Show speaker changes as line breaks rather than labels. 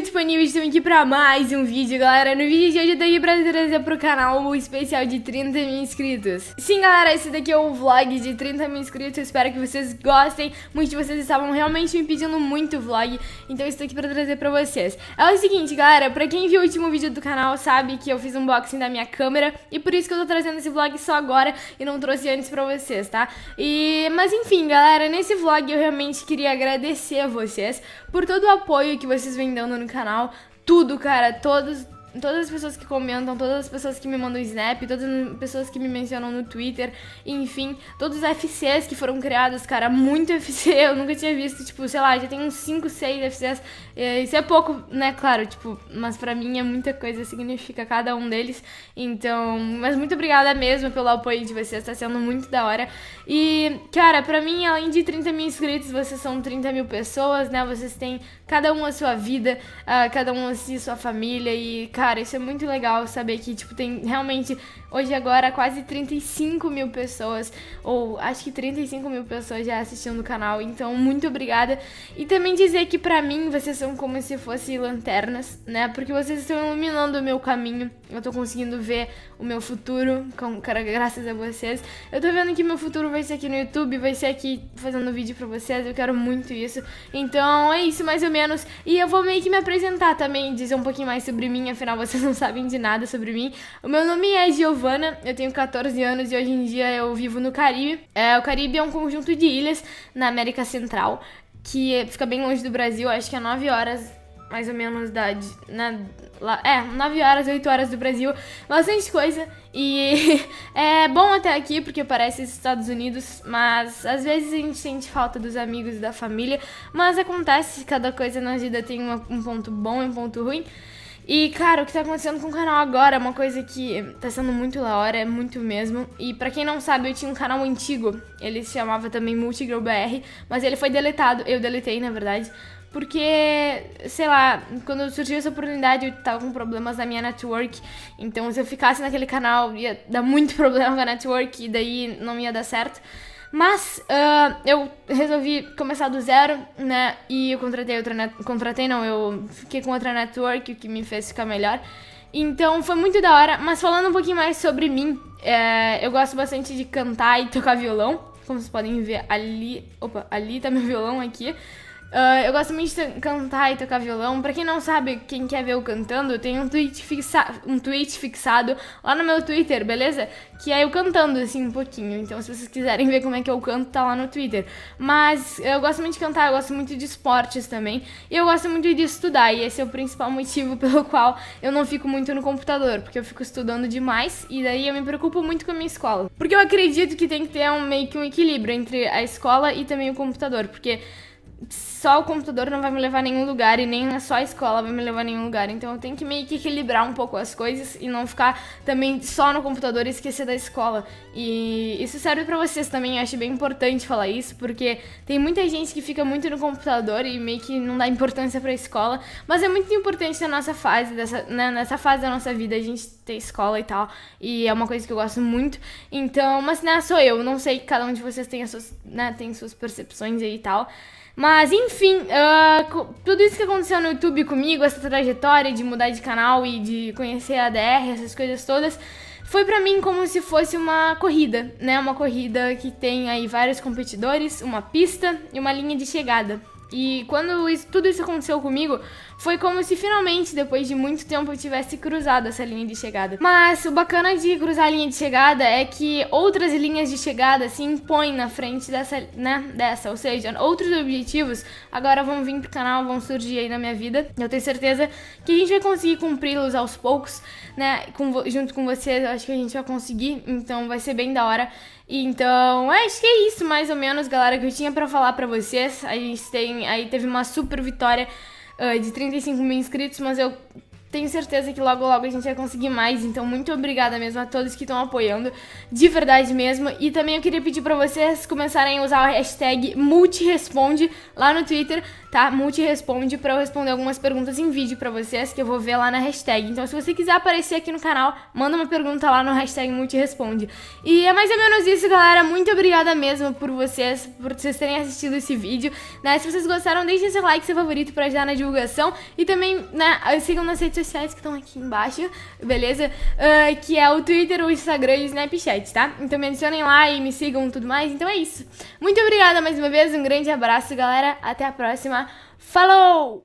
disponível disponíveis também aqui para mais um vídeo, galera. No vídeo de hoje eu tô aqui pra trazer pro canal um especial de 30 mil inscritos. Sim, galera, esse daqui é o vlog de 30 mil inscritos. Eu espero que vocês gostem. Muitos de vocês estavam realmente me pedindo muito vlog, então eu estou aqui pra trazer pra vocês. É o seguinte, galera, pra quem viu o último vídeo do canal sabe que eu fiz um unboxing da minha câmera e por isso que eu tô trazendo esse vlog só agora e não trouxe antes pra vocês, tá? E... Mas enfim, galera, nesse vlog eu realmente queria agradecer a vocês por todo o apoio que vocês vêm dando no no canal. Tudo, cara, todos, todas as pessoas que comentam, todas as pessoas que me mandam snap, todas as pessoas que me mencionam no Twitter, enfim, todos os FCs que foram criados, cara, muito FC, eu nunca tinha visto, tipo, sei lá, já tem uns 5, 6 FCs, isso é pouco, né, claro, tipo, mas pra mim é muita coisa, significa cada um deles, então, mas muito obrigada mesmo pelo apoio de vocês, tá sendo muito da hora, e, cara, pra mim, além de 30 mil inscritos, vocês são 30 mil pessoas, né, vocês têm cada um a sua vida, ah, cada um a si, sua família, e cara, cara, isso é muito legal saber que, tipo, tem realmente, hoje agora, quase 35 mil pessoas, ou acho que 35 mil pessoas já assistindo o canal, então muito obrigada. E também dizer que para mim vocês são como se fossem lanternas, né? Porque vocês estão iluminando o meu caminho, eu tô conseguindo ver o meu futuro, com, cara, graças a vocês. Eu tô vendo que meu futuro vai ser aqui no YouTube, vai ser aqui fazendo vídeo pra vocês, eu quero muito isso. Então é isso mais ou menos, e eu vou meio que me apresentar também, dizer um pouquinho mais sobre mim, afinal afinal vocês não sabem de nada sobre mim. O meu nome é Giovana, eu tenho 14 anos e hoje em dia eu vivo no Caribe. É, o Caribe é um conjunto de ilhas na América Central que fica bem longe do Brasil, acho que é 9 horas mais ou menos da. Na, lá, é, 9 horas, 8 horas do Brasil, bastante coisa. E é bom até aqui, porque parece Estados Unidos, mas às vezes a gente sente falta dos amigos e da família. Mas acontece, cada coisa na vida tem uma, um ponto bom e um ponto ruim. E, cara, o que tá acontecendo com o canal agora é uma coisa que tá sendo muito da hora, é muito mesmo. E para quem não sabe, eu tinha um canal antigo, ele se chamava também Multigrow BR, mas ele foi deletado, eu deletei, na verdade, porque, sei lá, quando surgiu essa oportunidade, eu tava com problemas na minha network, então se eu ficasse naquele canal, ia dar muito problema com a network e daí não ia dar certo. Mas uh, eu resolvi começar do zero, né? E eu contratei outra net... Contratei não, eu fiquei com outra network, o que me fez ficar melhor. Então foi muito da hora, mas falando um pouquinho mais sobre mim, é, eu gosto bastante de cantar e tocar violão. Como vocês podem ver ali. Opa, ali tá meu violão aqui. Uh, eu gosto muito de cantar e tocar violão. Pra quem não sabe, quem quer ver eu cantando, eu tenho um tweet, fixa um tweet fixado lá no meu Twitter, beleza? Que é eu cantando, assim, um pouquinho. Então, se vocês quiserem ver como é que eu canto, tá lá no Twitter. Mas eu gosto muito de cantar, eu gosto muito de esportes também. E eu gosto muito de estudar. E esse é o principal motivo pelo qual eu não fico muito no computador. Porque eu fico estudando demais e daí eu me preocupo muito com a minha escola. Porque eu acredito que tem que ter um, meio que um equilíbrio entre a escola e também o computador. Porque só o computador não vai me levar a nenhum lugar e nem é só a escola vai me levar a nenhum lugar. Então eu tenho que meio que equilibrar um pouco as coisas e não ficar também só no computador e esquecer da escola. E isso serve para vocês também, eu acho bem importante falar isso, porque tem muita gente que fica muito no computador e meio que não dá importância para a escola, mas é muito importante na nossa fase, dessa, né, nessa fase da nossa vida a gente ter escola e tal, e é uma coisa que eu gosto muito. Então, mas né, sou eu, não sei, cada um de vocês tem as suas, né, tem suas percepções aí e tal. Mas enfim, enfim, uh, tudo isso que aconteceu no YouTube comigo, essa trajetória de mudar de canal e de conhecer a DR, essas coisas todas, foi para mim como se fosse uma corrida, né? Uma corrida que tem aí vários competidores, uma pista e uma linha de chegada. E quando isso, tudo isso aconteceu comigo, foi como se finalmente, depois de muito tempo, eu tivesse cruzado essa linha de chegada. Mas o bacana de cruzar a linha de chegada é que outras linhas de chegada se impõem na frente dessa, né, dessa. Ou seja, outros objetivos agora vão vir pro canal, vão surgir aí na minha vida. Eu tenho certeza que a gente vai conseguir cumpri-los aos poucos, né, com, junto com vocês. Eu acho que a gente vai conseguir, então vai ser bem da hora. Então, acho que é isso mais ou menos, galera, que eu tinha para falar para vocês. A gente tem Aí teve uma super vitória uh, de 35 mil inscritos, mas eu tenho certeza que logo logo a gente vai conseguir mais, então muito obrigada mesmo a todos que estão apoiando, de verdade mesmo. E também eu queria pedir para vocês começarem a usar a hashtag multiresponde lá no Twitter, tá? Multiresponde para eu responder algumas perguntas em vídeo para vocês que eu vou ver lá na hashtag. Então se você quiser aparecer aqui no canal, manda uma pergunta lá no hashtag multiresponde. E é mais ou menos isso, galera. Muito obrigada mesmo por vocês, por vocês terem assistido esse vídeo. Né? Se vocês gostaram, deixem seu like, seu favorito para ajudar na divulgação e também, né, sigam nas redes redes sociais que estão aqui embaixo, beleza? Uh, que é o Twitter, o Instagram e o Snapchat, tá? Então me adicionem lá e me sigam e tudo mais. Então é isso. Muito obrigada mais uma vez, um grande abraço, galera. Até a próxima. Falou!